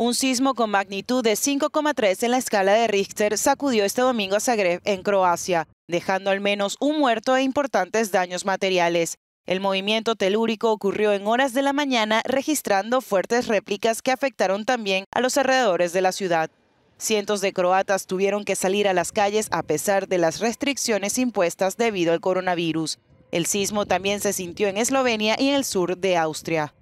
Un sismo con magnitud de 5,3 en la escala de Richter sacudió este domingo a Zagreb, en Croacia, dejando al menos un muerto e importantes daños materiales. El movimiento telúrico ocurrió en horas de la mañana, registrando fuertes réplicas que afectaron también a los alrededores de la ciudad. Cientos de croatas tuvieron que salir a las calles a pesar de las restricciones impuestas debido al coronavirus. El sismo también se sintió en Eslovenia y en el sur de Austria.